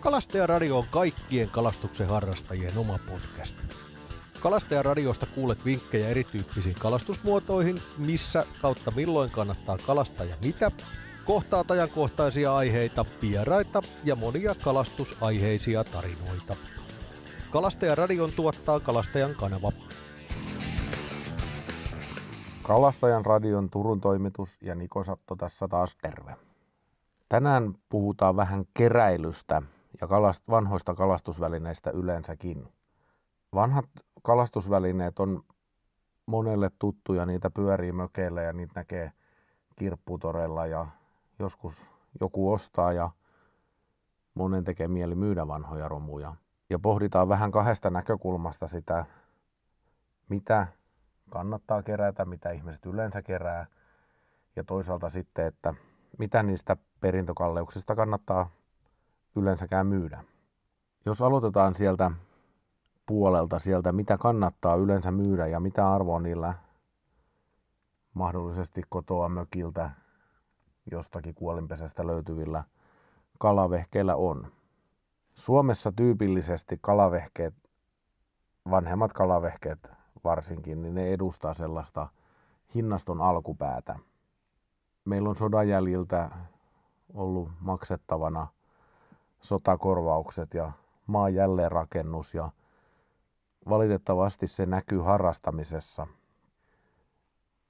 Kalastajaradio on kaikkien kalastuksen harrastajien oma podcast. Kalastajaradiosta kuulet vinkkejä erityyppisiin kalastusmuotoihin, missä kautta milloin kannattaa kalastaa ja mitä, kohtaat ajankohtaisia aiheita, vieraita ja monia kalastusaiheisia tarinoita. Kalastajaradion tuottaa Kalastajan kanava. Kalastajan radion Turun toimitus ja Niko Satto tässä taas terve. Tänään puhutaan vähän keräilystä – ja kalast- vanhoista kalastusvälineistä yleensäkin. Vanhat kalastusvälineet on monelle tuttuja, niitä pyörii mökeillä ja niitä näkee kirpputorella ja joskus joku ostaa ja monen tekee mieli myydä vanhoja romuja. Ja pohditaan vähän kahdesta näkökulmasta sitä, mitä kannattaa kerätä, mitä ihmiset yleensä kerää ja toisaalta sitten, että mitä niistä perintökalleuksista kannattaa yleensäkään myydä. Jos aloitetaan sieltä puolelta, sieltä mitä kannattaa yleensä myydä ja mitä arvoa niillä mahdollisesti kotoa mökiltä jostakin kuolinpesästä löytyvillä kalavehkeillä on. Suomessa tyypillisesti kalavehkeet, vanhemmat kalavehkeet varsinkin, niin ne edustaa sellaista hinnaston alkupäätä. Meillä on sodan jäljiltä ollut maksettavana sotakorvaukset ja maan jälleenrakennus ja valitettavasti se näkyy harrastamisessa.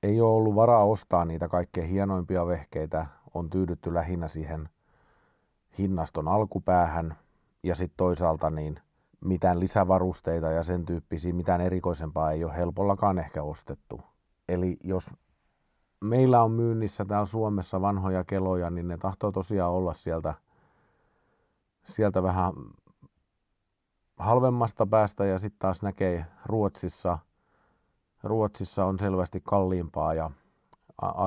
Ei ole ollut varaa ostaa niitä kaikkein hienoimpia vehkeitä, on tyydytty lähinnä siihen hinnaston alkupäähän ja sitten toisaalta niin mitään lisävarusteita ja sen tyyppisiä, mitään erikoisempaa ei ole helpollakaan ehkä ostettu. Eli jos meillä on myynnissä täällä Suomessa vanhoja keloja, niin ne tahtoo tosiaan olla sieltä – sieltä vähän halvemmasta päästä ja sitten taas näkee Ruotsissa, Ruotsissa on selvästi kalliimpaa ja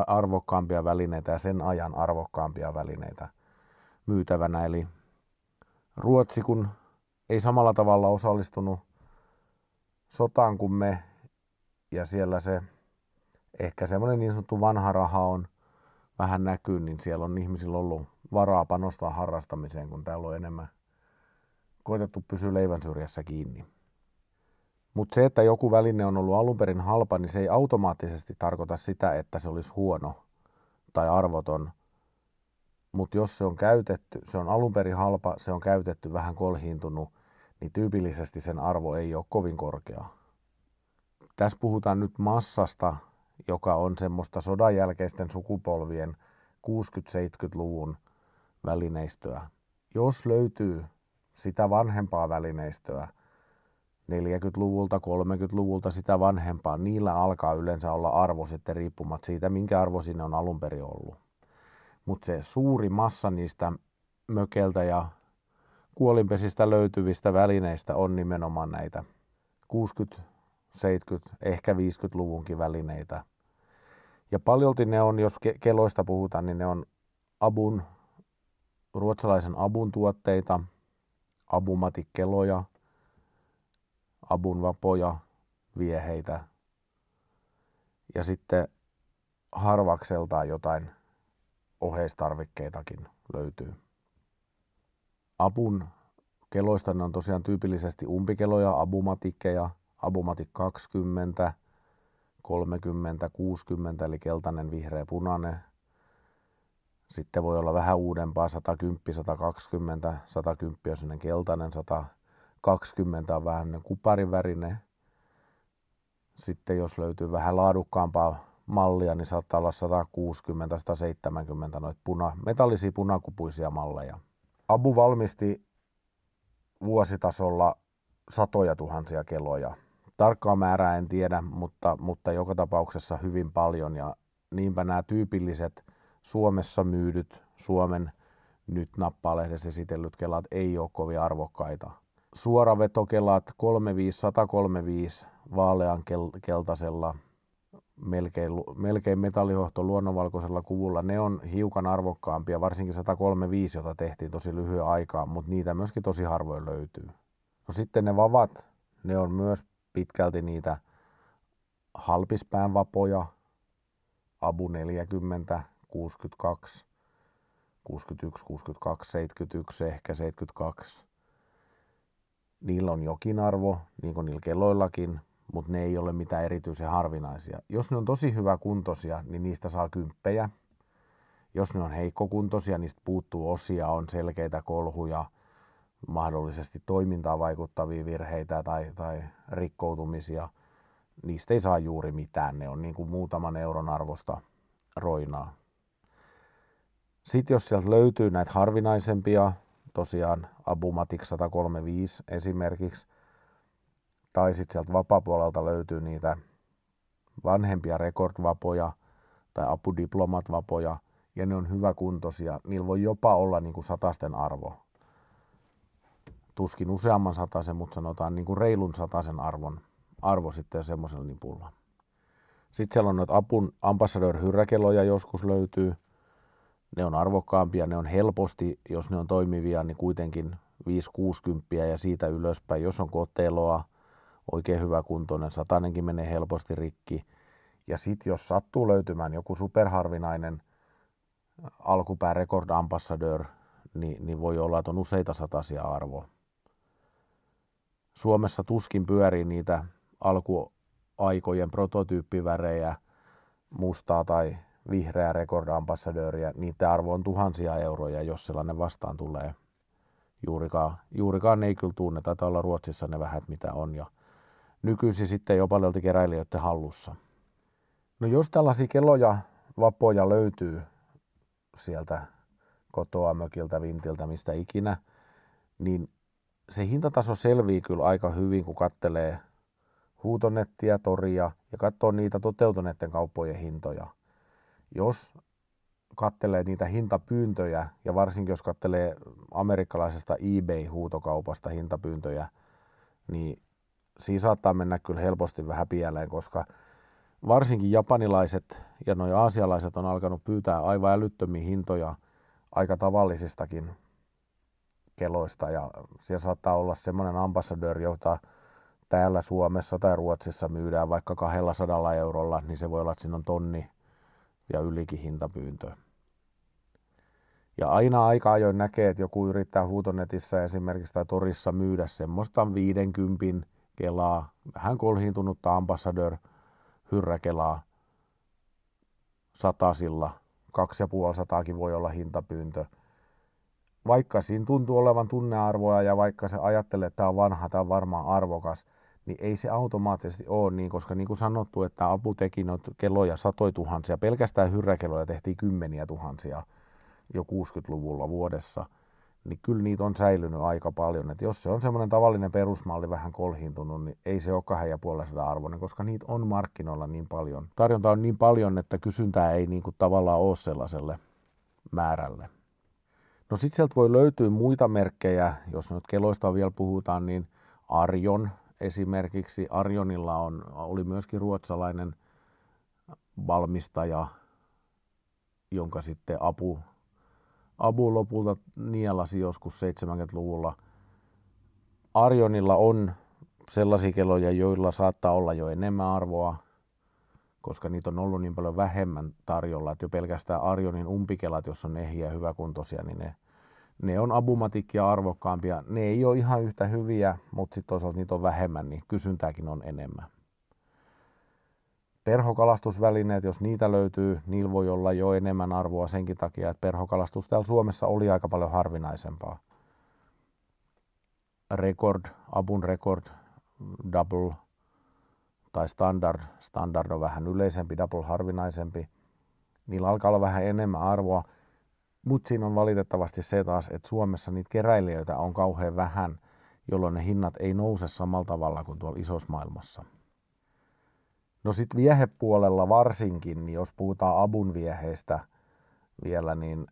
arvokkaampia välineitä ja sen ajan arvokkaampia välineitä myytävänä. Eli Ruotsi kun ei samalla tavalla osallistunut sotaan kuin me ja siellä se ehkä semmoinen niin sanottu vanha raha on vähän näkyy, niin siellä on ihmisillä ollut varaa panostaa harrastamiseen, kun täällä on enemmän koitettu pysyä leivän syrjässä kiinni. Mutta se, että joku väline on ollut alun perin halpa, niin se ei automaattisesti tarkoita sitä, että se olisi huono tai arvoton. Mutta jos se on käytetty, se on alun perin halpa, se on käytetty vähän kolhiintunut, niin tyypillisesti sen arvo ei ole kovin korkea. Tässä puhutaan nyt massasta, joka on semmoista sodan jälkeisten sukupolvien 60-70-luvun välineistöä. Jos löytyy sitä vanhempaa välineistöä, 40-luvulta, 30-luvulta sitä vanhempaa, niillä alkaa yleensä olla arvo sitten riippumatta siitä, minkä arvo sinne on alun perin ollut. Mutta se suuri massa niistä mökeltä ja kuolinpesistä löytyvistä välineistä on nimenomaan näitä 60, 70, ehkä 50-luvunkin välineitä. Ja paljolti ne on, jos keloista puhutaan, niin ne on abun ruotsalaisen abun tuotteita, abumatikkeloja, abun vieheitä ja sitten harvakseltaan jotain oheistarvikkeitakin löytyy. Abun keloista ne on tosiaan tyypillisesti umpikeloja, abumatikkeja, abumatik 20, 30, 60, eli keltainen, vihreä, punainen, sitten voi olla vähän uudempaa, 110, 120, 110 on sellainen keltainen, 120 on vähän kuparin värinen. Sitten jos löytyy vähän laadukkaampaa mallia, niin saattaa olla 160, 170 noita puna, metallisia punakupuisia malleja. Abu valmisti vuositasolla satoja tuhansia keloja. Tarkkaa määrää en tiedä, mutta, mutta joka tapauksessa hyvin paljon ja niinpä nämä tyypilliset Suomessa myydyt Suomen nyt nappalehdessä esitellyt kelat ei ole kovin arvokkaita. Suoravetokelat 35 135 vaalean keltaisella melkein, melkein metallihohto luonnonvalkoisella kuvulla, ne on hiukan arvokkaampia, varsinkin 135, jota tehtiin tosi lyhyen aikaa, mutta niitä myöskin tosi harvoin löytyy. No sitten ne vavat, ne on myös pitkälti niitä halpispään vapoja, abu 40, 62, 61, 62, 71, ehkä 72. Niillä on jokin arvo, niin kuin niillä kelloillakin, mutta ne ei ole mitään erityisen harvinaisia. Jos ne on tosi hyvä kuntosia, niin niistä saa kymppejä. Jos ne on heikkokuntoisia, niistä puuttuu osia, on selkeitä kolhuja, mahdollisesti toimintaa vaikuttavia virheitä tai, tai rikkoutumisia. Niistä ei saa juuri mitään. Ne on niin kuin muutaman euron arvosta roinaa. Sitten jos sieltä löytyy näitä harvinaisempia, tosiaan Abumatic 135 esimerkiksi, tai sitten sieltä vapapuolelta löytyy niitä vanhempia rekordvapoja tai apudiplomatvapoja, ja ne on hyväkuntoisia. Niillä voi jopa olla niin kuin satasten arvo. Tuskin useamman sataisen, mutta sanotaan niin kuin reilun sataisen arvon arvo sitten semmoisella nipulla. Sitten siellä on noita apun ambassador hyräkeloja joskus löytyy, ne on arvokkaampia, ne on helposti, jos ne on toimivia, niin kuitenkin 5-60 ja siitä ylöspäin. Jos on koteloa, oikein hyvä kuntoinen, satanenkin menee helposti rikki. Ja sitten jos sattuu löytymään joku superharvinainen alkupää Record Ambassador, niin, niin voi olla, että on useita satasia arvo. Suomessa tuskin pyörii niitä alkuaikojen prototyyppivärejä, mustaa tai vihreää rekordambassadööriä, niiden arvo on tuhansia euroja, jos sellainen vastaan tulee. Juurikaan, juurikaan ei kyllä tunne, taitaa olla Ruotsissa ne vähät mitä on ja nykyisin sitten jo paljolti keräilijöiden hallussa. No jos tällaisia keloja, vapoja löytyy sieltä kotoa, mökiltä, vintiltä, mistä ikinä, niin se hintataso selvii kyllä aika hyvin, kun kattelee huutonettia, toria ja katsoo niitä toteutuneiden kauppojen hintoja – jos kattelee niitä hintapyyntöjä, ja varsinkin jos kattelee amerikkalaisesta eBay-huutokaupasta hintapyyntöjä, niin siinä saattaa mennä kyllä helposti vähän pieleen, koska varsinkin japanilaiset ja noin aasialaiset on alkanut pyytää aivan älyttömiä hintoja aika tavallisistakin keloista, ja siellä saattaa olla semmoinen ambassadör, jota täällä Suomessa tai Ruotsissa myydään vaikka 200 eurolla, niin se voi olla, että siinä on tonni ja ylikin hintapyyntö. Ja aina aika ajoin näkee, että joku yrittää huutonetissä esimerkiksi tai torissa myydä semmoista 50 kelaa, vähän kolhiintunutta ambassador hyrräkelaa satasilla, 250 voi olla hintapyyntö. Vaikka siinä tuntuu olevan tunnearvoa ja vaikka se ajattelee, että tämä on vanha, tämä on varmaan arvokas – niin ei se automaattisesti ole niin, koska niin kuin sanottu, että teki noita keloja satoi tuhansia, pelkästään hyrräkeloja tehtiin kymmeniä tuhansia jo 60-luvulla vuodessa, niin kyllä niitä on säilynyt aika paljon. Et jos se on semmoinen tavallinen perusmalli vähän kolhiintunut, niin ei se ole kahden ja arvoinen, koska niitä on markkinoilla niin paljon. Tarjonta on niin paljon, että kysyntää ei niin kuin tavallaan ole sellaiselle määrälle. No sitten sieltä voi löytyä muita merkkejä, jos nyt keloista vielä puhutaan, niin Arjon esimerkiksi Arjonilla on, oli myöskin ruotsalainen valmistaja, jonka sitten apu, apu lopulta nielasi joskus 70-luvulla. Arjonilla on sellaisia keloja, joilla saattaa olla jo enemmän arvoa, koska niitä on ollut niin paljon vähemmän tarjolla, että jo pelkästään Arjonin umpikelat, jos on ehjiä ja hyväkuntoisia, niin ne ne on abumatikia arvokkaampia. Ne ei ole ihan yhtä hyviä, mutta sitten toisaalta niitä on vähemmän, niin kysyntääkin on enemmän. Perhokalastusvälineet, jos niitä löytyy, niillä voi olla jo enemmän arvoa senkin takia, että perhokalastus täällä Suomessa oli aika paljon harvinaisempaa. Record, abun record, double tai standard, standard on vähän yleisempi, double harvinaisempi. Niillä alkaa olla vähän enemmän arvoa mutta siinä on valitettavasti se taas, että Suomessa niitä keräilijöitä on kauhean vähän, jolloin ne hinnat ei nouse samalla tavalla kuin tuolla isossa maailmassa. No sitten viehepuolella varsinkin, niin jos puhutaan abun vieheistä vielä, niin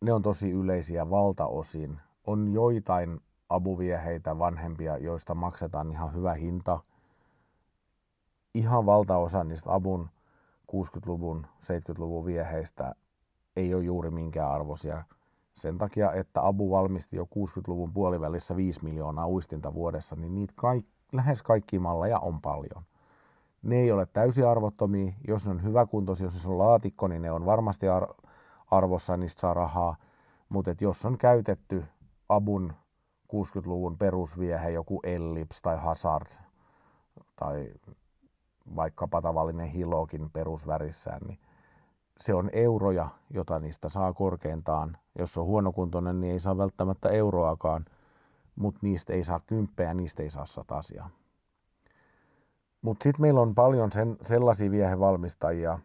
ne on tosi yleisiä valtaosin. On joitain abuvieheitä vanhempia, joista maksetaan ihan hyvä hinta. Ihan valtaosa niistä abun 60-luvun, 70-luvun vieheistä ei ole juuri minkään arvoisia. Sen takia, että Abu valmisti jo 60-luvun puolivälissä 5 miljoonaa uistinta vuodessa, niin niitä kaik, lähes kaikki malleja on paljon. Ne ei ole arvottomia. Jos ne on hyväkuntoisia, jos se on laatikko, niin ne on varmasti ar- arvossa, niistä saa rahaa. Mutta jos on käytetty Abun 60-luvun perusviehe, joku Ellips tai Hazard tai vaikkapa tavallinen hilokin perusvärissään, niin se on euroja, jota niistä saa korkeintaan. Jos on huonokuntoinen, niin ei saa välttämättä euroakaan, mutta niistä ei saa kymppejä, niistä ei saa satasia. Mutta sitten meillä on paljon sen, sellaisia viehevalmistajia,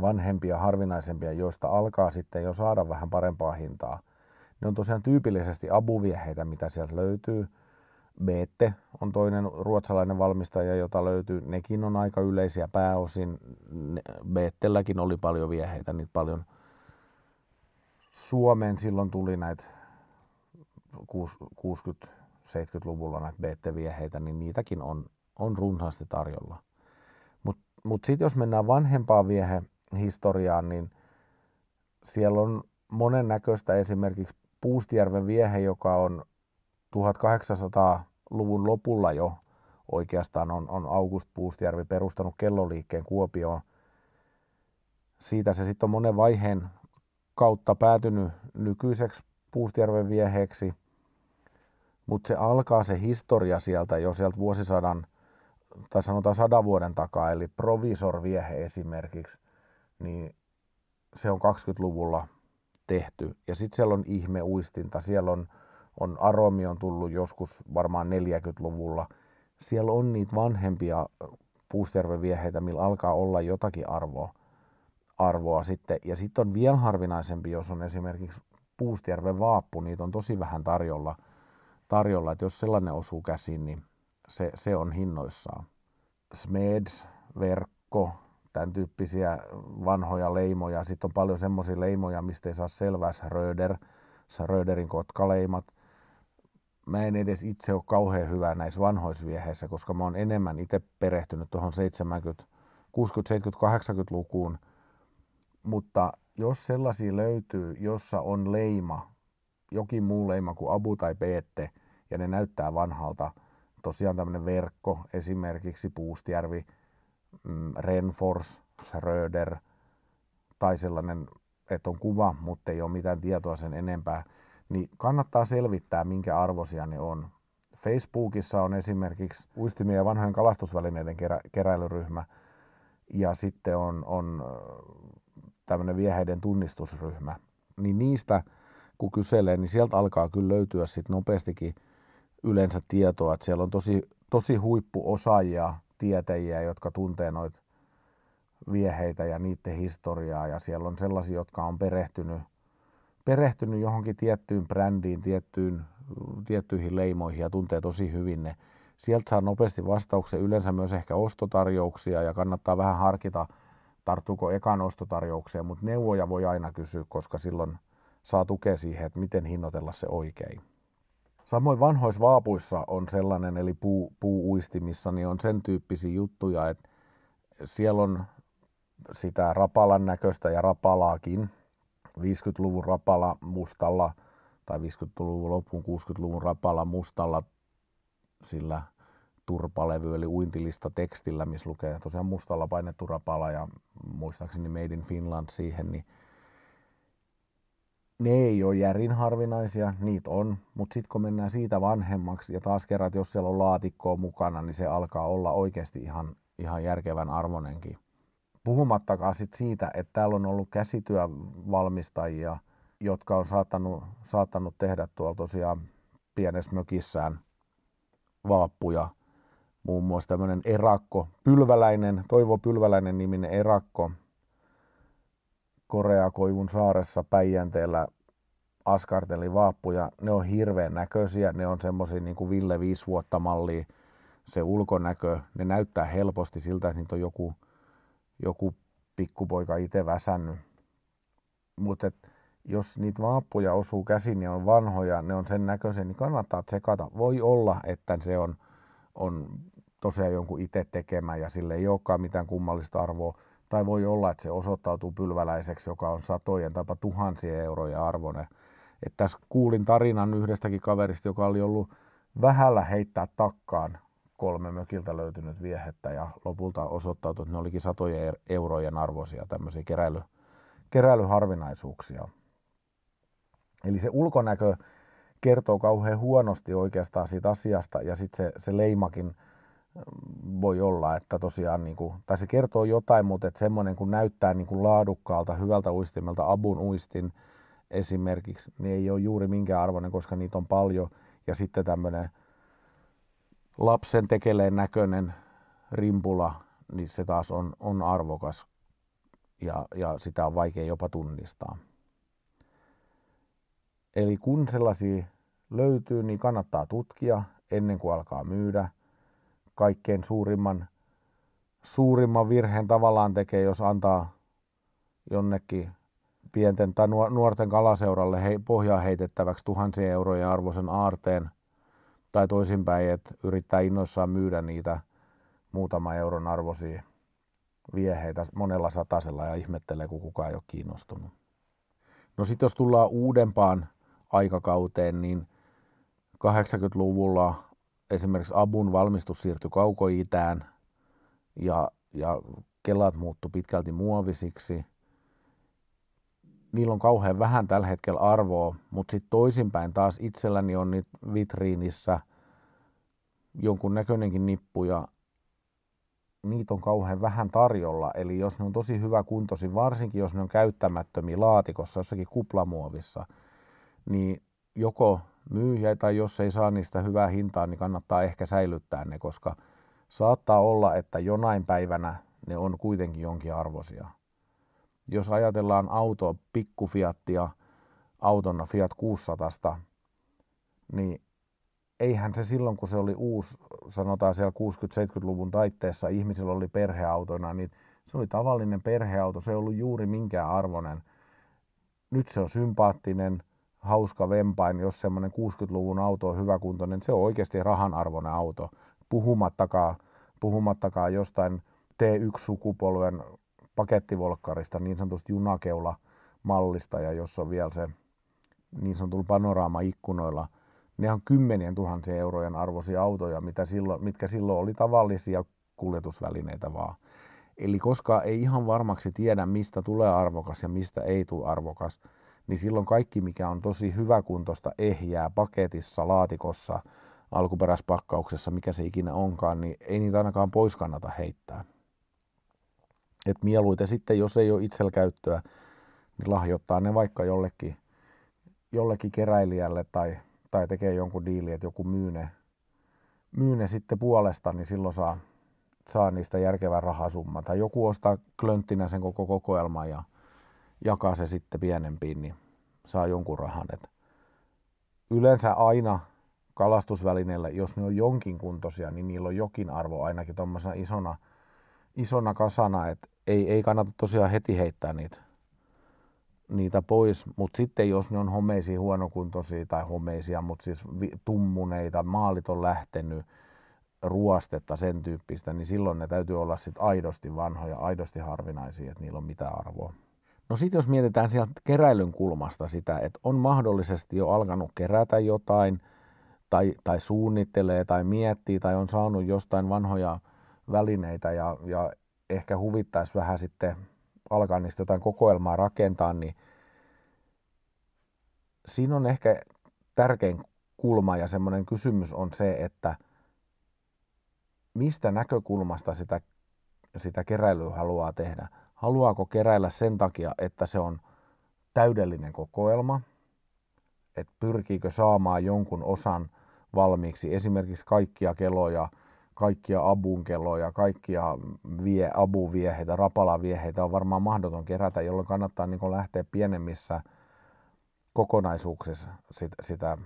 vanhempia, harvinaisempia, joista alkaa sitten jo saada vähän parempaa hintaa. Ne on tosiaan tyypillisesti abuvieheitä, mitä sieltä löytyy – Beette on toinen ruotsalainen valmistaja, jota löytyy. Nekin on aika yleisiä pääosin. Beettelläkin oli paljon vieheitä, niin paljon. Suomeen silloin tuli näitä 60-70-luvulla näitä beette vieheitä niin niitäkin on, on runsaasti tarjolla. Mutta mut, mut sitten jos mennään vanhempaan viehehistoriaan, niin siellä on monen näköistä esimerkiksi Puustijärven viehe, joka on 1800-luvun lopulla jo oikeastaan on, on August Puustjärvi perustanut kelloliikkeen Kuopioon. Siitä se sitten on monen vaiheen kautta päätynyt nykyiseksi Puustjärven vieheeksi, mutta se alkaa se historia sieltä jo sieltä vuosisadan tai sanotaan sadan vuoden takaa, eli provisorviehe esimerkiksi, niin se on 20-luvulla tehty. Ja sitten siellä on ihmeuistinta, siellä on on Aromi on tullut joskus varmaan 40-luvulla. Siellä on niitä vanhempia Puusterven millä alkaa olla jotakin arvoa, arvoa sitten. Ja sitten on vielä harvinaisempi, jos on esimerkiksi Puustjärven vaappu, niitä on tosi vähän tarjolla, tarjolla että jos sellainen osuu käsiin, niin se, se on hinnoissaan. Smeds, verkko, tämän tyyppisiä vanhoja leimoja. Sitten on paljon semmoisia leimoja, mistä ei saa selvää. Schröder, Schröderin kotkaleimat, mä en edes itse ole kauhean hyvä näissä vanhoissa vieheissä, koska mä oon enemmän itse perehtynyt tuohon 70, 60, 70, 80-lukuun. Mutta jos sellaisia löytyy, jossa on leima, jokin muu leima kuin Abu tai Peette, ja ne näyttää vanhalta, tosiaan tämmöinen verkko, esimerkiksi Puustjärvi, mm, Renfors, Schröder, tai sellainen, että on kuva, mutta ei ole mitään tietoa sen enempää – niin kannattaa selvittää, minkä arvoisia ne on. Facebookissa on esimerkiksi uistimien ja vanhojen kalastusvälineiden kerä, keräilyryhmä, ja sitten on, on äh, tämmöinen vieheiden tunnistusryhmä. Niin niistä, kun kyselee, niin sieltä alkaa kyllä löytyä sitten nopeastikin yleensä tietoa, että siellä on tosi, tosi huippuosaajia, tietäjiä, jotka tuntee noita vieheitä ja niiden historiaa, ja siellä on sellaisia, jotka on perehtynyt – perehtynyt johonkin tiettyyn brändiin, tiettyyn, tiettyihin leimoihin ja tuntee tosi hyvin ne. Niin sieltä saa nopeasti vastauksen, yleensä myös ehkä ostotarjouksia ja kannattaa vähän harkita, tarttuuko ekan ostotarjoukseen, mutta neuvoja voi aina kysyä, koska silloin saa tukea siihen, että miten hinnoitella se oikein. Samoin vaapuissa on sellainen, eli puu, puuuistimissa, niin on sen tyyppisiä juttuja, että siellä on sitä rapalan näköistä ja rapalaakin 50-luvun rapala mustalla tai 50-luvun loppuun 60-luvun rapala mustalla sillä turpalevy eli uintilista tekstillä, missä lukee tosiaan mustalla painettu rapala ja muistaakseni Made in Finland siihen, niin ne ei ole järin harvinaisia, niitä on, mutta sitten kun mennään siitä vanhemmaksi ja taas kerran, jos siellä on laatikkoa mukana, niin se alkaa olla oikeasti ihan, ihan järkevän armonenkin. Puhumattakaan sit siitä, että täällä on ollut käsityövalmistajia, jotka on saattanut, saattanut tehdä tuolla tosiaan pienessä mökissään vaappuja. Muun muassa tämmöinen erakko, pylväläinen, Toivo Pylväläinen niminen erakko, Koivun saaressa Päijänteellä askarteli vaappuja. Ne on hirveän näköisiä, ne on semmoisia niin kuin Ville 5 vuotta malli, se ulkonäkö, ne näyttää helposti siltä, että niitä on joku – joku pikkupoika itse väsännyt. Mutta jos niitä vaappuja osuu käsin ja niin on vanhoja, ne on sen näköisiä, niin kannattaa tsekata. Voi olla, että se on, on tosiaan jonkun itse tekemä ja sille ei olekaan mitään kummallista arvoa. Tai voi olla, että se osoittautuu pylväläiseksi, joka on satojen tai tuhansia euroja arvoinen. että tässä kuulin tarinan yhdestäkin kaverista, joka oli ollut vähällä heittää takkaan kolme mökiltä löytynyt viehettä ja lopulta osoittautui, että ne olikin satojen er-, eurojen arvoisia tämmöisiä keräily, keräilyharvinaisuuksia. Eli se ulkonäkö kertoo kauhean huonosti oikeastaan siitä asiasta ja sitten se, se leimakin mm, voi olla, että tosiaan, niin kuin, tai se kertoo jotain, mutta että semmoinen kun näyttää niin kuin laadukkaalta, hyvältä uistimelta, abun uistin esimerkiksi, niin ei ole juuri minkään arvoinen, koska niitä on paljon. Ja sitten tämmöinen lapsen tekeleen näköinen rimpula, niin se taas on, on arvokas ja, ja sitä on vaikea jopa tunnistaa. Eli kun sellaisia löytyy, niin kannattaa tutkia ennen kuin alkaa myydä. Kaikkein suurimman, suurimman virheen tavallaan tekee, jos antaa jonnekin pienten tai nuorten kalaseuralle pohjaa heitettäväksi tuhansien eurojen arvoisen aarteen – tai toisinpäin, että yrittää innoissaan myydä niitä muutama euron arvoisia vieheitä monella satasella ja ihmettelee, kun kukaan ei ole kiinnostunut. No sitten jos tullaan uudempaan aikakauteen, niin 80-luvulla esimerkiksi abun valmistus siirtyi kaukoitään ja, ja kelat muuttu pitkälti muovisiksi – niillä on kauhean vähän tällä hetkellä arvoa, mutta sitten toisinpäin taas itselläni on nyt vitriinissä jonkun näköinenkin nippu ja niitä on kauhean vähän tarjolla. Eli jos ne on tosi hyvä kuntosi, varsinkin jos ne on käyttämättömiä laatikossa, jossakin kuplamuovissa, niin joko myyjä tai jos ei saa niistä hyvää hintaa, niin kannattaa ehkä säilyttää ne, koska saattaa olla, että jonain päivänä ne on kuitenkin jonkin arvoisia. Jos ajatellaan autoa Fiatia, autona Fiat 600, niin eihän se silloin, kun se oli uusi, sanotaan siellä 60-70-luvun taitteessa, ihmisillä oli perheautoina, niin se oli tavallinen perheauto, se ei ollut juuri minkään arvoinen. Nyt se on sympaattinen, hauska vempain, jos semmoinen 60-luvun auto on hyväkuntoinen, se on oikeasti rahanarvoinen auto, puhumattakaan, puhumattakaan jostain T1-sukupolven pakettivolkkarista, niin sanotusta junakeula mallista ja jos on vielä se niin sanotulla panoraama ikkunoilla, ne on kymmenien tuhansien eurojen arvoisia autoja, mitä silloin, mitkä silloin oli tavallisia kuljetusvälineitä vaan. Eli koska ei ihan varmaksi tiedä, mistä tulee arvokas ja mistä ei tule arvokas, niin silloin kaikki, mikä on tosi hyväkuntoista ehjää paketissa, laatikossa, alkuperäispakkauksessa, mikä se ikinä onkaan, niin ei niitä ainakaan pois kannata heittää että mieluiten sitten, jos ei ole itsellä käyttöä, niin lahjoittaa ne vaikka jollekin, jollekin keräilijälle tai, tai tekee jonkun diili, että joku myy ne, myy ne sitten puolesta, niin silloin saa, saa niistä järkevän rahasumman. Tai joku ostaa klönttinä sen koko kokoelman ja jakaa se sitten pienempiin, niin saa jonkun rahan. Et yleensä aina kalastusvälineillä, jos ne on jonkin kuntoisia, niin niillä on jokin arvo ainakin tuommoisena isona – isona kasana, että ei, ei kannata tosiaan heti heittää niitä, niitä pois, mutta sitten jos ne on homeisia, huonokuntoisia tai homeisia, mutta siis tummuneita, maalit on lähtenyt, ruostetta, sen tyyppistä, niin silloin ne täytyy olla sit aidosti vanhoja, aidosti harvinaisia, että niillä on mitä arvoa. No sitten jos mietitään sieltä keräilyn kulmasta sitä, että on mahdollisesti jo alkanut kerätä jotain, tai, tai suunnittelee, tai miettii, tai on saanut jostain vanhoja välineitä ja, ja ehkä huvittaisi vähän sitten alkaa niistä jotain kokoelmaa rakentaa, niin siinä on ehkä tärkein kulma ja semmoinen kysymys on se, että mistä näkökulmasta sitä, sitä keräilyä haluaa tehdä. Haluaako keräillä sen takia, että se on täydellinen kokoelma, että pyrkiikö saamaan jonkun osan valmiiksi, esimerkiksi kaikkia keloja – kaikkia abunkeloja, kaikkia vie, abuvieheitä, rapalavieheitä on varmaan mahdoton kerätä, jolloin kannattaa niin lähteä pienemmissä kokonaisuuksissa sitä, sitä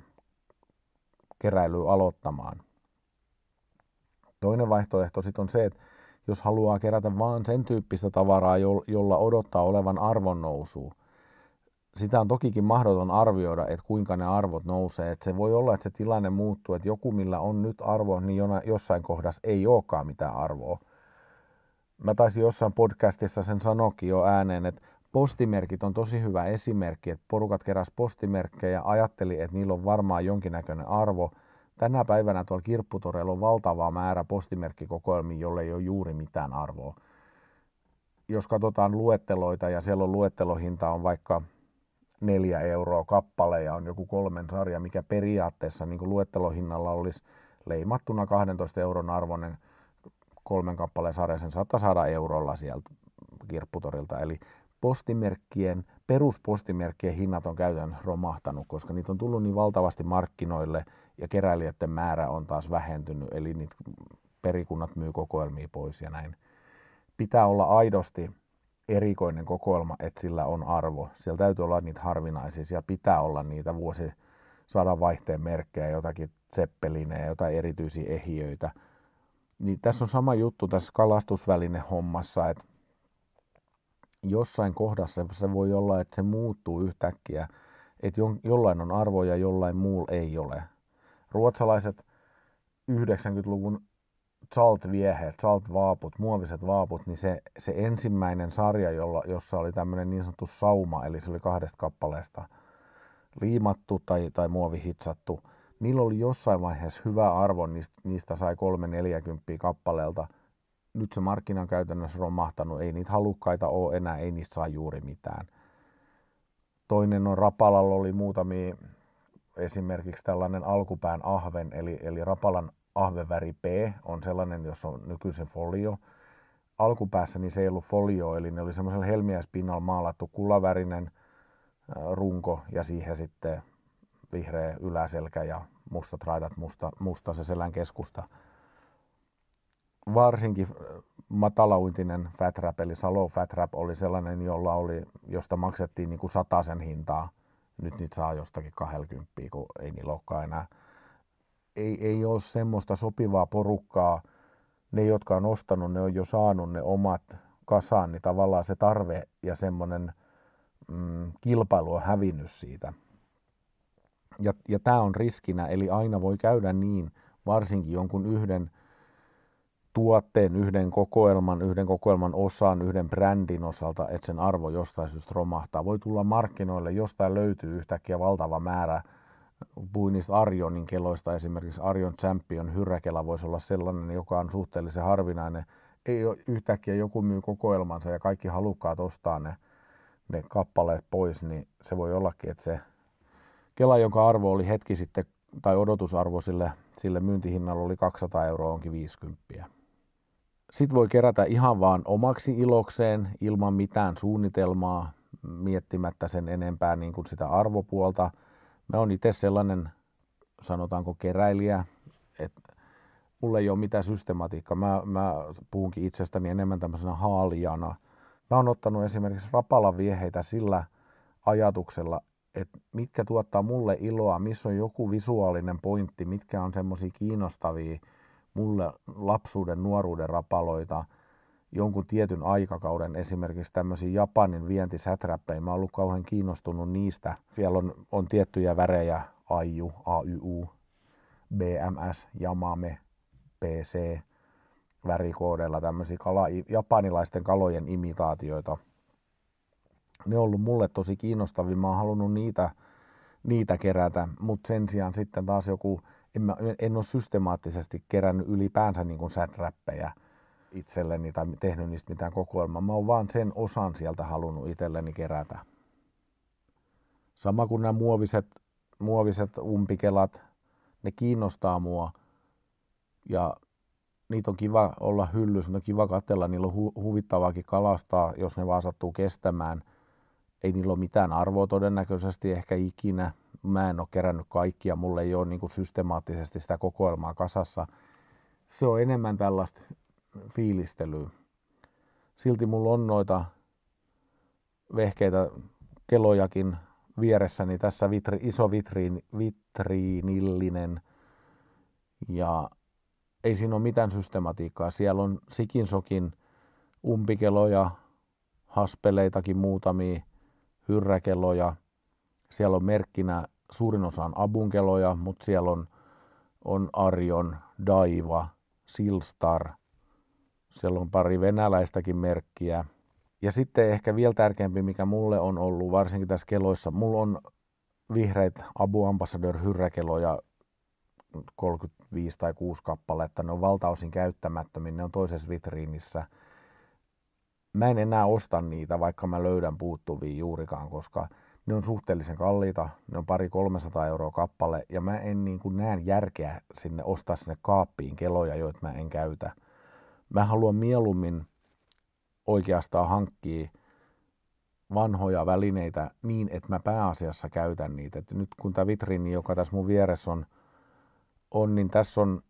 keräilyä aloittamaan. Toinen vaihtoehto sitten on se, että jos haluaa kerätä vain sen tyyppistä tavaraa, jolla odottaa olevan arvonnousua, sitä on tokikin mahdoton arvioida, että kuinka ne arvot nousee. Että se voi olla, että se tilanne muuttuu, että joku, millä on nyt arvo, niin jona, jossain kohdassa ei olekaan mitään arvoa. Mä taisin jossain podcastissa sen sanokin jo ääneen, että postimerkit on tosi hyvä esimerkki, että porukat keräs postimerkkejä ja ajatteli, että niillä on varmaan jonkinnäköinen arvo. Tänä päivänä tuolla kirpputoreilla on valtava määrä postimerkkikokoelmia, jolle ei ole juuri mitään arvoa. Jos katsotaan luetteloita ja siellä on luettelohinta on vaikka neljä euroa kappale ja on joku kolmen sarja, mikä periaatteessa niin kuin luettelohinnalla olisi leimattuna 12 euron arvoinen kolmen kappaleen sarja, sen saattaa saada eurolla sieltä kirpputorilta. Eli postimerkkien, peruspostimerkkien hinnat on käytännössä romahtanut, koska niitä on tullut niin valtavasti markkinoille ja keräilijöiden määrä on taas vähentynyt, eli niitä perikunnat myy kokoelmia pois ja näin. Pitää olla aidosti erikoinen kokoelma, että sillä on arvo. Siellä täytyy olla niitä harvinaisia, siellä pitää olla niitä vuosisadan vaihteen merkkejä, jotakin zeppelinejä, jotain erityisiä ehiöitä. Niin tässä on sama juttu tässä kalastusvälinehommassa, että jossain kohdassa se voi olla, että se muuttuu yhtäkkiä, että jollain on arvoja, jollain muulla ei ole. Ruotsalaiset 90-luvun Salt vieheet, Salt vaaput, muoviset vaaput, niin se, se ensimmäinen sarja, jolla, jossa oli tämmöinen niin sanottu sauma, eli se oli kahdesta kappaleesta liimattu tai, tai muovihitsattu, niillä oli jossain vaiheessa hyvä arvo, niistä, niistä sai neljäkymppiä kappaleelta. Nyt se markkina on käytännössä romahtanut, ei niitä halukkaita ole enää, ei niistä saa juuri mitään. Toinen on Rapalalla oli muutamia esimerkiksi tällainen alkupään ahven, eli, eli Rapalan ahveväri P on sellainen, jossa on nykyisin folio. Alkupäässä niin se ei ollut folio, eli ne oli semmoisella helmiäspinnalla maalattu kulavärinen runko ja siihen sitten vihreä yläselkä ja mustat raidat, musta, musta se selän keskusta. Varsinkin matalauintinen fat rap, eli salo fat rap oli sellainen, jolla oli, josta maksettiin niin kuin sen hintaa. Nyt niitä saa jostakin 20, kun ei niillä olekaan enää ei, ei ole semmoista sopivaa porukkaa. Ne, jotka on ostanut, ne on jo saanut ne omat kasaan, niin tavallaan se tarve ja semmoinen mm, kilpailu on hävinnyt siitä. Ja, ja tämä on riskinä, eli aina voi käydä niin, varsinkin jonkun yhden tuotteen, yhden kokoelman, yhden kokoelman osan, yhden brändin osalta, että sen arvo jostain syystä romahtaa. Voi tulla markkinoille, jostain löytyy yhtäkkiä valtava määrä puhuin niistä Arjonin keloista, esimerkiksi Arjon Champion hyräkela voisi olla sellainen, joka on suhteellisen harvinainen. Ei ole yhtäkkiä joku myy kokoelmansa ja kaikki halukkaat ostaa ne, ne kappaleet pois, niin se voi ollakin, että se kela, jonka arvo oli hetki sitten, tai odotusarvo sille, sille myyntihinnalla oli 200 euroa, onkin 50. Sitten voi kerätä ihan vaan omaksi ilokseen ilman mitään suunnitelmaa, miettimättä sen enempää niin kuin sitä arvopuolta – mä oon itse sellainen, sanotaanko keräilijä, että mulla ei ole mitään systematiikkaa. Mä, mä puhunkin itsestäni enemmän tämmöisenä haalijana. Mä oon ottanut esimerkiksi rapalan vieheitä sillä ajatuksella, että mitkä tuottaa mulle iloa, missä on joku visuaalinen pointti, mitkä on semmoisia kiinnostavia mulle lapsuuden, nuoruuden rapaloita – jonkun tietyn aikakauden, esimerkiksi tämmöisiä Japanin vientisäträppejä, mä oon ollut kauhean kiinnostunut niistä. Siellä on, on tiettyjä värejä, AIU, AYU, BMS, Yamame, PC, värikoodeilla tämmöisiä kala, japanilaisten kalojen imitaatioita. Ne on ollut mulle tosi kiinnostavia, mä oon halunnut niitä, niitä kerätä, mutta sen sijaan sitten taas joku, en, mä, en ole systemaattisesti kerännyt ylipäänsä niin kuin säträppejä – itselleni tai tehnyt niistä mitään kokoelmaa. Mä oon vaan sen osan sieltä halunnut itselleni kerätä. Sama kuin nämä muoviset, muoviset umpikelat, ne kiinnostaa mua ja niitä on kiva olla hyllyssä, ne on kiva katsella, niillä on hu- huvittavaakin kalastaa, jos ne vaan sattuu kestämään. Ei niillä ole mitään arvoa todennäköisesti ehkä ikinä. Mä en ole kerännyt kaikkia, mulle ei ole niin kuin systemaattisesti sitä kokoelmaa kasassa. Se on enemmän tällaista fiilistelyä. Silti mulla on noita vehkeitä kelojakin vieressäni tässä vitri, iso vitriin, vitriinillinen ja ei siinä ole mitään systematiikkaa. Siellä on sikin sokin umpikeloja, haspeleitakin muutamia, hyrräkeloja. Siellä on merkkinä suurin osa on abunkeloja, mutta siellä on, on Arjon, Daiva, Silstar – siellä on pari venäläistäkin merkkiä. Ja sitten ehkä vielä tärkeämpi, mikä mulle on ollut, varsinkin tässä keloissa, mulla on vihreitä Abu Ambassador hyrräkeloja 35 tai 6 kappaletta. Ne on valtaosin käyttämättömin, ne on toisessa vitriinissä. Mä en enää osta niitä, vaikka mä löydän puuttuvia juurikaan, koska ne on suhteellisen kalliita, ne on pari 300 euroa kappale, ja mä en niin kuin näen järkeä sinne ostaa sinne kaappiin keloja, joita mä en käytä. Mä haluan mieluummin oikeastaan hankkia vanhoja välineitä niin, että mä pääasiassa käytän niitä. Et nyt kun tämä vitriini, joka tässä mun vieressä on, on, niin tässä on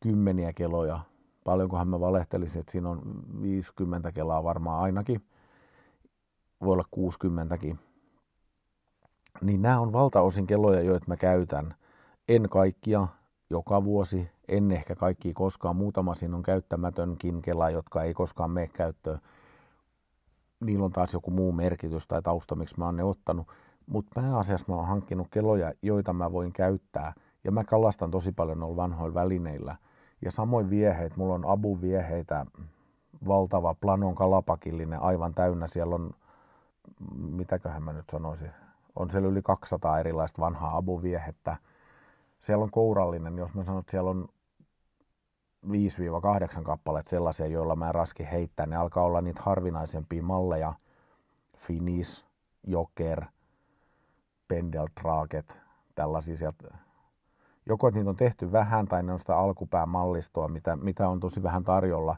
kymmeniä keloja. Paljonkohan mä valehtelisin, että siinä on 50 kelaa varmaan ainakin. Voi olla 60kin. Niin nämä on valtaosin keloja, joita mä käytän. En kaikkia, joka vuosi. En ehkä kaikki koskaan, muutama siinä on käyttämätönkin Kela, jotka ei koskaan mene käyttöön. Niillä on taas joku muu merkitys tai tausta, miksi mä oon ne ottanut. Mutta pääasiassa mä oon hankkinut keloja, joita mä voin käyttää. Ja mä kalastan tosi paljon noilla vanhoilla välineillä. Ja samoin vieheet, mulla on abuvieheitä, valtava planon kalapakillinen aivan täynnä. Siellä on, mitäköhän mä nyt sanoisin, on siellä yli 200 erilaista vanhaa abuviehettä – siellä on kourallinen, jos mä sanon, että siellä on 5-8 kappaletta sellaisia, joilla mä raski heittää. Ne alkaa olla niitä harvinaisempia malleja. Finis, Joker, Pendeltraget, tällaisia sieltä. Joko niitä on tehty vähän tai ne on sitä alkupäämallistoa, mitä, mitä on tosi vähän tarjolla.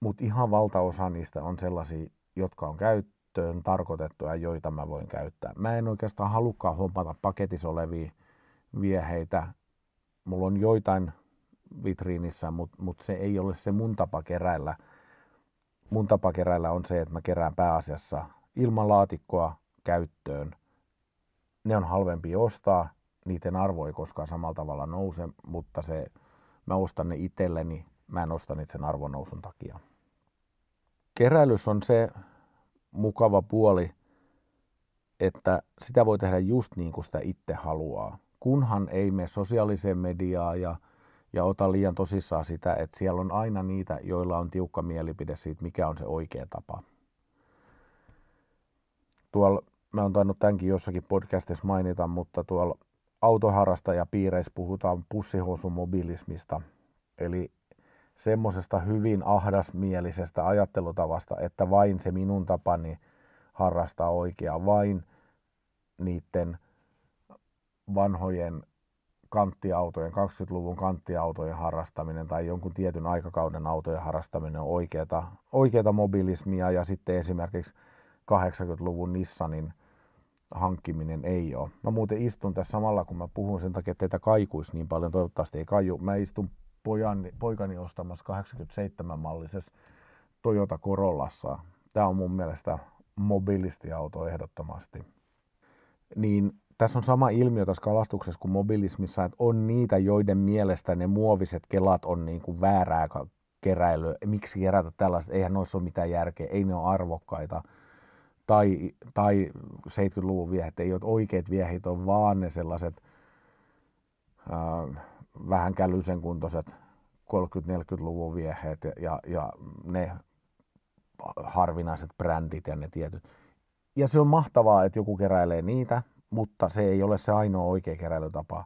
Mutta ihan valtaosa niistä on sellaisia, jotka on käyt, käyttöön tarkoitettuja, joita mä voin käyttää. Mä en oikeastaan halukkaan hommata paketissa olevia vieheitä. Mulla on joitain vitriinissä, mutta mut se ei ole se mun tapa keräillä. Mun tapa keräillä on se, että mä kerään pääasiassa ilman laatikkoa käyttöön. Ne on halvempi ostaa, niiden arvo ei koskaan samalla tavalla nouse, mutta se, mä ostan ne itselleni, mä en osta niitä sen arvonousun takia. Keräilys on se mukava puoli, että sitä voi tehdä just niin kuin sitä itse haluaa. Kunhan ei mene sosiaaliseen mediaan ja, ja ota liian tosissaan sitä, että siellä on aina niitä, joilla on tiukka mielipide siitä, mikä on se oikea tapa. Tuolla, mä oon tainnut tämänkin jossakin podcastissa mainita, mutta tuolla autoharrastajapiireissä puhutaan pussihousumobilismista. Eli semmoisesta hyvin ahdasmielisestä ajattelutavasta, että vain se minun tapani harrastaa oikeaa, vain niiden vanhojen kanttiautojen, 20-luvun kanttiautojen harrastaminen tai jonkun tietyn aikakauden autojen harrastaminen on oikeata, oikeata mobilismia ja sitten esimerkiksi 80-luvun Nissanin hankkiminen ei ole. Mä muuten istun tässä samalla, kun mä puhun sen takia, että teitä kaikuisi niin paljon, toivottavasti ei kaiju. Mä istun pojani, poikani ostamassa 87-mallisessa Toyota Corollassa. Tämä on mun mielestä mobilistiauto ehdottomasti. Niin tässä on sama ilmiö tässä kalastuksessa kuin mobilismissa, että on niitä, joiden mielestä ne muoviset kelat on niin kuin väärää keräilyä. Miksi kerätä tällaista? Eihän noissa ole mitään järkeä, ei ne ole arvokkaita. Tai, tai 70-luvun viehet ei ole oikeat viehet, on vaan ne sellaiset äh, vähän kälysen kuntoiset 30-40-luvun vieheet ja, ja, ja ne harvinaiset brändit ja ne tietyt. Ja se on mahtavaa, että joku keräilee niitä, mutta se ei ole se ainoa oikea keräilytapa.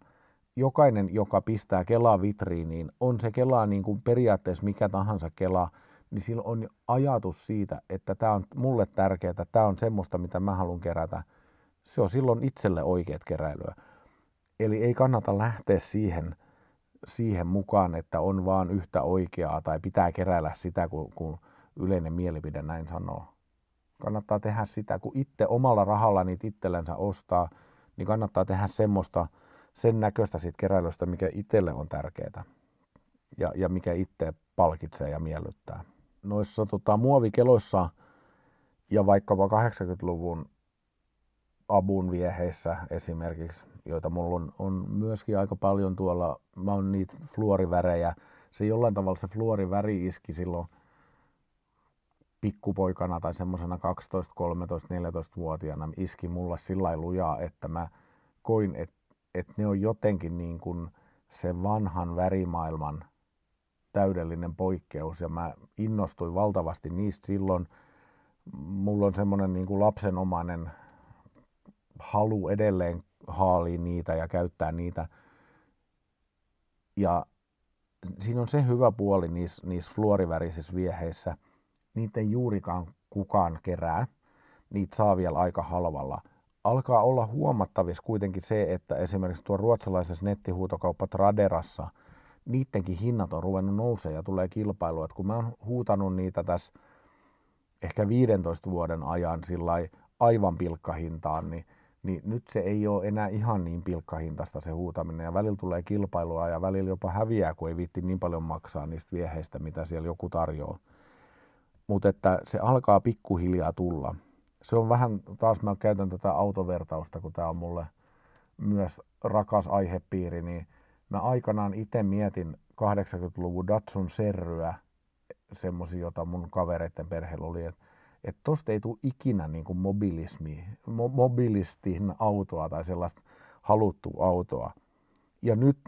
Jokainen, joka pistää Kelaa vitriiniin, on se Kelaa niin kuin periaatteessa mikä tahansa Kela, niin sillä on ajatus siitä, että tämä on mulle tärkeää, tämä on semmoista, mitä mä haluan kerätä. Se on silloin itselle oikeat keräilyä. Eli ei kannata lähteä siihen – siihen mukaan, että on vaan yhtä oikeaa tai pitää keräillä sitä, kun, kun yleinen mielipide näin sanoo. Kannattaa tehdä sitä, kun itse omalla rahalla niitä itsellensä ostaa, niin kannattaa tehdä semmoista, sen näköistä siitä keräilystä, mikä itselle on tärkeää ja, ja mikä itse palkitsee ja miellyttää. Noissa tota, muovikeloissa ja vaikkapa 80-luvun avun vieheissä esimerkiksi, joita mulla on, on myöskin aika paljon tuolla. Mä oon niitä fluorivärejä. Se jollain tavalla se fluoriväri iski silloin pikkupoikana tai semmoisena 12, 13, 14-vuotiaana iski mulla sillä lujaa, että mä koin, että et ne on jotenkin niin kuin se vanhan värimaailman täydellinen poikkeus ja mä innostuin valtavasti niistä silloin. Mulla on semmoinen niin kuin lapsenomainen halu edelleen haalia niitä ja käyttää niitä. Ja siinä on se hyvä puoli niissä, niissä fluorivärisissä vieheissä, niitä ei juurikaan kukaan kerää, niitä saa vielä aika halvalla. Alkaa olla huomattavissa kuitenkin se, että esimerkiksi tuo ruotsalaisessa nettihuutokauppa Traderassa, niidenkin hinnat on ruvennut nousemaan ja tulee kilpailu Et kun mä oon huutanut niitä tässä ehkä 15 vuoden ajan sillä aivan pilkkahintaan, niin niin nyt se ei ole enää ihan niin pilkkahintaista se huutaminen. Ja välillä tulee kilpailua ja välillä jopa häviää, kun ei viitti niin paljon maksaa niistä vieheistä, mitä siellä joku tarjoaa. Mutta että se alkaa pikkuhiljaa tulla. Se on vähän, taas mä käytän tätä autovertausta, kun tämä on mulle myös rakas aihepiiri, niin mä aikanaan itse mietin 80-luvun Datsun serryä, semmoisia, jota mun kavereiden perheellä oli, että että tosta ei tule ikinä niin kuin mobilismi, mo, mobilistin autoa tai sellaista haluttua autoa. Ja nyt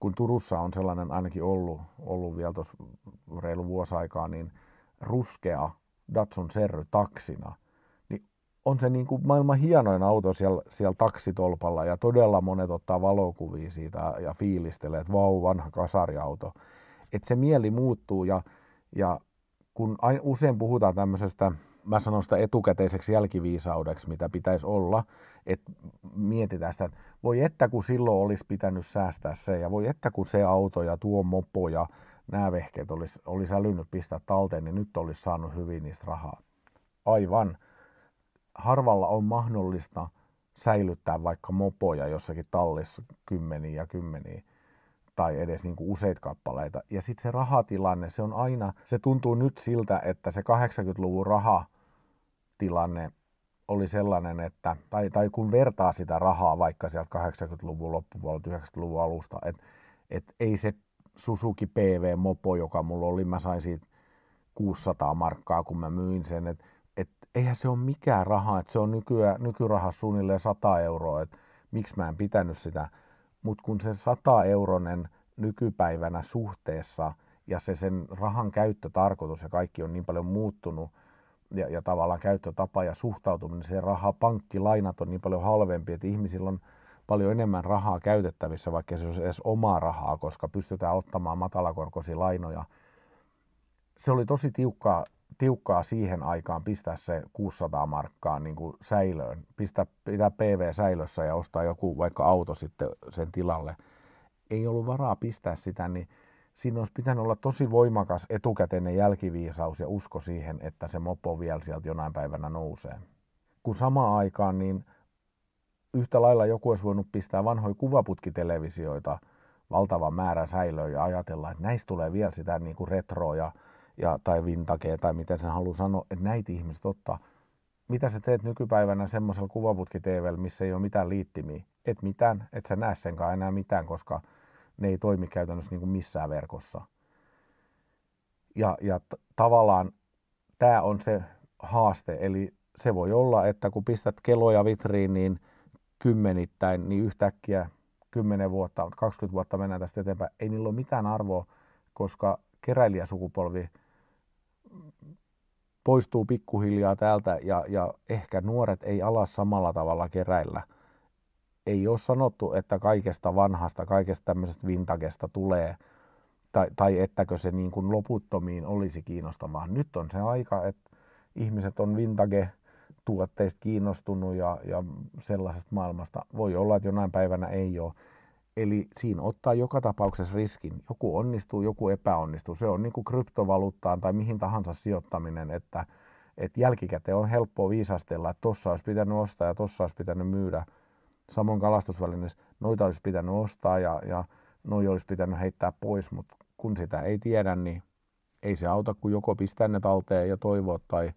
kun Turussa on sellainen ainakin ollut, ollut vielä tuossa reilu vuosi aikaa, niin ruskea Datsun Serry taksina, niin on se niin kuin maailman hienoin auto siellä, siellä taksitolpalla ja todella monet ottaa valokuvia siitä ja fiilistelee, että vau, vanha kasariauto. Että se mieli muuttuu ja, ja kun usein puhutaan tämmöisestä mä sanon sitä etukäteiseksi jälkiviisaudeksi, mitä pitäisi olla, että mietitään sitä, että voi että kun silloin olisi pitänyt säästää se, ja voi että kun se auto ja tuo mopo ja nämä vehkeet olisi, olisi älynyt pistää talteen, niin nyt olisi saanut hyvin niistä rahaa. Aivan. Harvalla on mahdollista säilyttää vaikka mopoja jossakin tallissa kymmeniä ja kymmeniä tai edes niin kuin useita kappaleita. Ja sitten se rahatilanne, se on aina, se tuntuu nyt siltä, että se 80-luvun raha tilanne oli sellainen, että, tai, tai kun vertaa sitä rahaa vaikka sieltä 80-luvun loppupuolelta, 90-luvun alusta, että et ei se Suzuki PV-mopo, joka mulla oli, mä sain siitä 600 markkaa, kun mä myin sen, että et, eihän se ole mikään raha, että se on nykyään, nykyraha suunnilleen 100 euroa, että miksi mä en pitänyt sitä, mutta kun se 100 euronen nykypäivänä suhteessa ja se sen rahan käyttötarkoitus ja kaikki on niin paljon muuttunut, ja, ja tavallaan käyttötapa ja suhtautuminen, se raha, pankkilainat on niin paljon halvempi, että ihmisillä on paljon enemmän rahaa käytettävissä, vaikka se olisi edes omaa rahaa, koska pystytään ottamaan matalakorkoisia lainoja. Se oli tosi tiukkaa, tiukkaa siihen aikaan pistää se 600 markkaa niin kuin säilöön, pistää, pitää PV säilössä ja ostaa joku vaikka auto sitten sen tilalle. Ei ollut varaa pistää sitä, niin siinä olisi pitänyt olla tosi voimakas etukäteinen jälkiviisaus ja usko siihen, että se mopo vielä sieltä jonain päivänä nousee. Kun samaan aikaan niin yhtä lailla joku olisi voinut pistää vanhoja kuvaputkitelevisioita valtavan määrän säilöön ja ajatella, että näistä tulee vielä sitä niin kuin retroa ja, ja, tai vintagea tai miten sen haluaa sanoa, että näitä ihmiset ottaa. Mitä sä teet nykypäivänä semmoisella kuvaputki missä ei ole mitään liittimiä? Et mitään, et sä näe senkaan enää mitään, koska – ne ei toimi käytännössä niin kuin missään verkossa. Ja, ja t- tavallaan tämä on se haaste, eli se voi olla, että kun pistät keloja vitriin, niin kymmenittäin, niin yhtäkkiä 10 vuotta, 20 vuotta mennään tästä eteenpäin, ei niillä ole mitään arvoa, koska keräilijäsukupolvi poistuu pikkuhiljaa täältä ja, ja ehkä nuoret ei ala samalla tavalla keräillä – ei ole sanottu, että kaikesta vanhasta, kaikesta tämmöisestä vintagesta tulee, tai, tai ettäkö se niin kuin loputtomiin olisi kiinnostavaa. Nyt on se aika, että ihmiset on vintage tuotteista kiinnostunut ja, ja sellaisesta maailmasta. Voi olla, että jonain päivänä ei ole. Eli siinä ottaa joka tapauksessa riskin. Joku onnistuu, joku epäonnistuu. Se on niin kuin kryptovaluuttaan tai mihin tahansa sijoittaminen, että, että jälkikäteen on helppo viisastella, että tossa olisi pitänyt ostaa ja tossa olisi pitänyt myydä – samoin kalastusvälineessä, noita olisi pitänyt ostaa ja, ja noita olisi pitänyt heittää pois, mutta kun sitä ei tiedä, niin ei se auta kuin joko pistää ne talteen ja toivoa tai,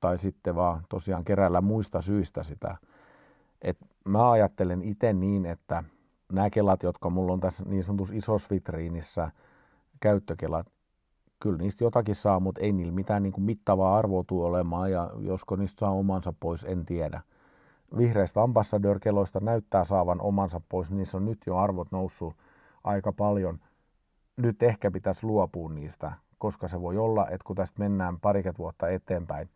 tai sitten vaan tosiaan keräällä muista syistä sitä. Et mä ajattelen itse niin, että nämä kelat, jotka mulla on tässä niin sanotussa isossa vitriinissä, käyttökelat, kyllä niistä jotakin saa, mutta ei niillä mitään niin kuin mittavaa arvoa tule olemaan ja josko niistä saa omansa pois, en tiedä vihreistä ambassadörkeloista näyttää saavan omansa pois, niin niissä on nyt jo arvot noussut aika paljon. Nyt ehkä pitäisi luopua niistä, koska se voi olla, että kun tästä mennään pariket vuotta eteenpäin,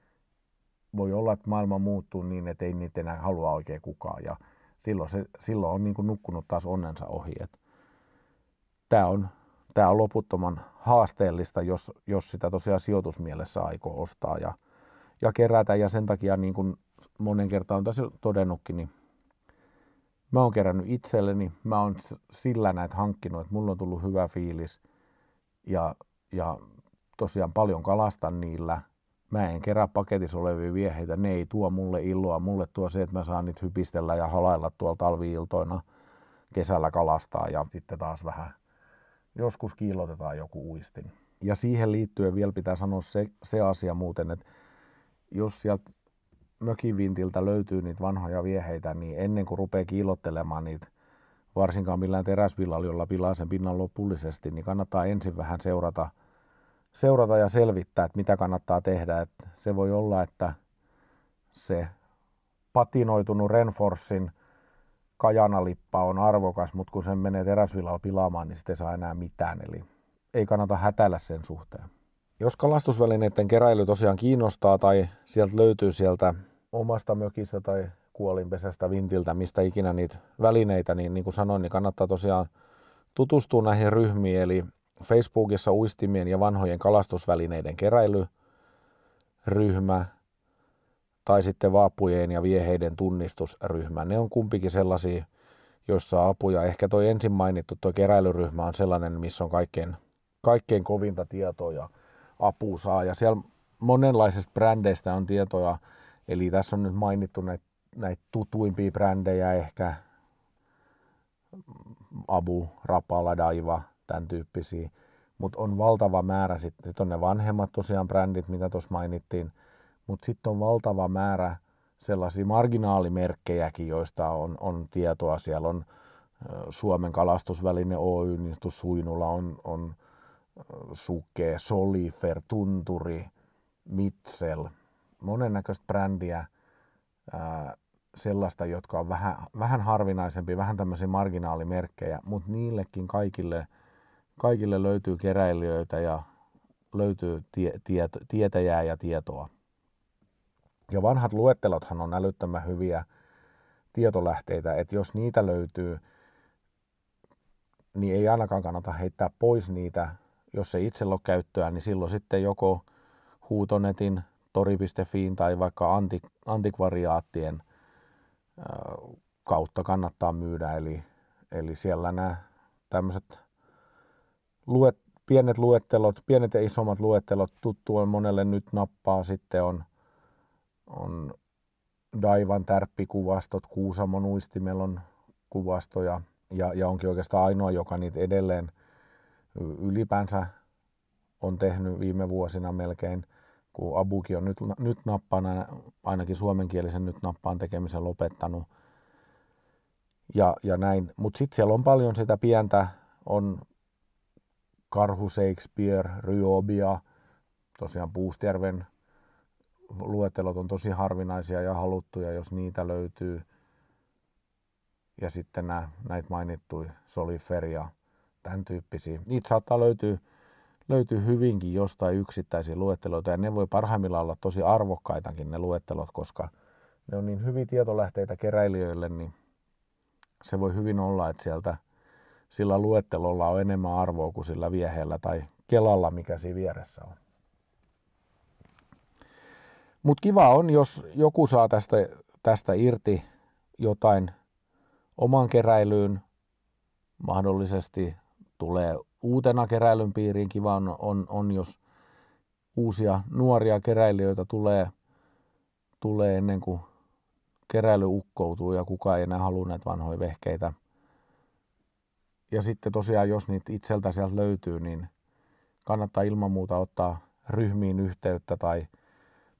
voi olla, että maailma muuttuu niin, että ei niitä enää halua oikein kukaan. Ja silloin, se, silloin on niin kuin nukkunut taas onnensa ohi. Tämä on, tää on loputtoman haasteellista, jos, jos sitä tosiaan sijoitusmielessä aikoo ostaa ja, ja kerätä. Ja sen takia niin kuin monen kertaan tässä todennutkin, niin mä oon kerännyt itselleni, mä oon sillä näitä hankkinut, että mulla on tullut hyvä fiilis ja, ja tosiaan paljon kalastan niillä. Mä en kerää paketissa olevia vieheitä, ne ei tuo mulle illoa. Mulle tuo se, että mä saan niitä hypistellä ja halailla tuolla talviiltoina kesällä kalastaa ja sitten taas vähän joskus kiillotetaan joku uistin. Ja siihen liittyen vielä pitää sanoa se, se asia muuten, että jos sieltä mökivintiltä löytyy niitä vanhoja vieheitä, niin ennen kuin rupeaa kiilottelemaan niitä, varsinkaan millään teräsvillalla, jolla pilaa sen pinnan lopullisesti, niin kannattaa ensin vähän seurata, seurata ja selvittää, että mitä kannattaa tehdä. Et se voi olla, että se patinoitunut Renforsin kajanalippa on arvokas, mutta kun sen menee teräsvillalla pilaamaan, niin sitten ei saa enää mitään. Eli ei kannata hätäillä sen suhteen. Jos kalastusvälineiden keräily tosiaan kiinnostaa tai sieltä löytyy sieltä omasta mökistä tai kuolinpesästä, vintiltä, mistä ikinä niitä välineitä, niin niin kuin sanoin, niin kannattaa tosiaan tutustua näihin ryhmiin, eli Facebookissa uistimien ja vanhojen kalastusvälineiden keräilyryhmä tai sitten vaapujen ja vieheiden tunnistusryhmä. Ne on kumpikin sellaisia, joissa apuja. Ehkä tuo ensin mainittu tuo keräilyryhmä on sellainen, missä on kaikkein, kaikkein kovinta tietoa apu saa. Ja siellä monenlaisista brändeistä on tietoja. Eli tässä on nyt mainittu näitä, näitä tutuimpia brändejä ehkä. Abu, Rapala, Daiva, tämän tyyppisiä. Mutta on valtava määrä. Sitten sit on ne vanhemmat tosiaan brändit, mitä tuossa mainittiin. Mutta sitten on valtava määrä sellaisia marginaalimerkkejäkin, joista on, on tietoa. Siellä on Suomen kalastusväline Oy, niin Suinulla on, on Suke, Solifer, Tunturi, Mitsel, monennäköistä brändiä, ää, sellaista, jotka on vähän, vähän harvinaisempi, vähän tämmöisiä marginaalimerkkejä, mutta niillekin kaikille, kaikille löytyy keräilijöitä ja löytyy tie, tie, tietäjää ja tietoa. Ja vanhat luettelothan on älyttömän hyviä tietolähteitä, että jos niitä löytyy, niin ei ainakaan kannata heittää pois niitä jos ei itsellä ole käyttöä, niin silloin sitten joko huutonetin, tori.fiin tai vaikka anti, antikvariaattien kautta kannattaa myydä. Eli, eli siellä nämä tämmöiset luet, pienet luettelot, pienet ja isommat luettelot tuttu on monelle nyt nappaa. Sitten on, on Daivan tärppikuvastot, Kuusamon uistimella kuvastoja ja, ja onkin oikeastaan ainoa, joka niitä edelleen ylipäänsä on tehnyt viime vuosina melkein, kun Abuki on nyt, nyt nappana, ainakin suomenkielisen nyt nappaan tekemisen lopettanut. Ja, ja näin. Mutta sitten siellä on paljon sitä pientä, on Karhu Shakespeare, Ryobia, tosiaan Puustjärven luettelot on tosi harvinaisia ja haluttuja, jos niitä löytyy. Ja sitten nämä, näitä mainittuja Soliferia, tämän tyyppisiä. Niitä saattaa löytyä, löytyy hyvinkin jostain yksittäisiä luetteloita ja ne voi parhaimmillaan olla tosi arvokkaitakin ne luettelot, koska ne on niin hyviä tietolähteitä keräilijöille, niin se voi hyvin olla, että sieltä sillä luettelolla on enemmän arvoa kuin sillä vieheellä tai kelalla, mikä siinä vieressä on. Mutta kiva on, jos joku saa tästä, tästä irti jotain oman keräilyyn, mahdollisesti tulee uutena keräilyn piiriin. Kiva on, on, on jos uusia nuoria keräilijöitä tulee, tulee ennen kuin keräily ukkoutuu ja kukaan ei enää halua näitä vanhoja vehkeitä. Ja sitten tosiaan, jos niitä itseltä sieltä löytyy, niin kannattaa ilman muuta ottaa ryhmiin yhteyttä tai,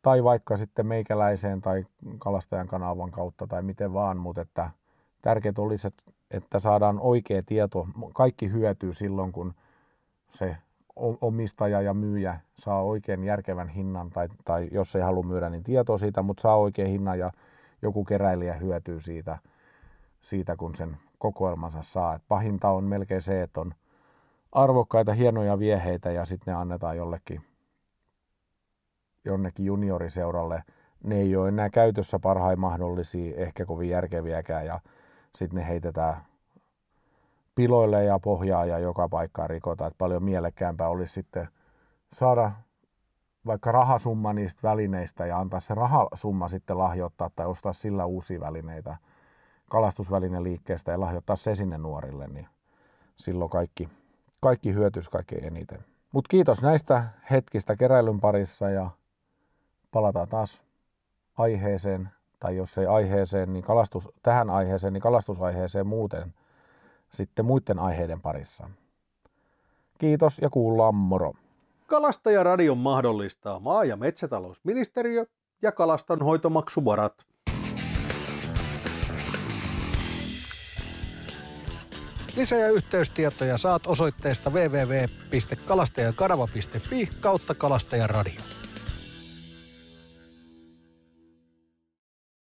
tai vaikka sitten meikäläiseen tai kalastajan kanavan kautta tai miten vaan, mutta että – tärkeää olisi, että saadaan oikea tieto. Kaikki hyötyy silloin, kun se omistaja ja myyjä saa oikein järkevän hinnan, tai, tai jos ei halua myydä, niin tieto siitä, mutta saa oikein hinnan ja joku keräilijä hyötyy siitä, siitä kun sen kokoelmansa saa. Et pahinta on melkein se, että on arvokkaita, hienoja vieheitä ja sitten ne annetaan jollekin jonnekin junioriseuralle. Ne ei ole enää käytössä parhain mahdollisia, ehkä kovin järkeviäkään ja sitten ne heitetään piloille ja pohjaa ja joka paikkaan rikotaan. Että paljon mielekkäämpää olisi sitten saada vaikka rahasumma niistä välineistä ja antaa se rahasumma sitten lahjoittaa tai ostaa sillä uusia välineitä liikkeestä ja lahjoittaa se sinne nuorille, niin silloin kaikki, kaikki hyötyisi kaikkein eniten. Mutta kiitos näistä hetkistä keräilyn parissa ja palataan taas aiheeseen tai jos ei aiheeseen, niin kalastus, tähän aiheeseen, niin kalastusaiheeseen muuten sitten muiden aiheiden parissa. Kiitos ja kuullaan moro. Kalastajaradion mahdollistaa maa- ja metsätalousministeriö ja kalastonhoitomaksuvarat. Lisä- ja yhteystietoja saat osoitteesta www.kalastajakanava.fi kautta kalastajaradio.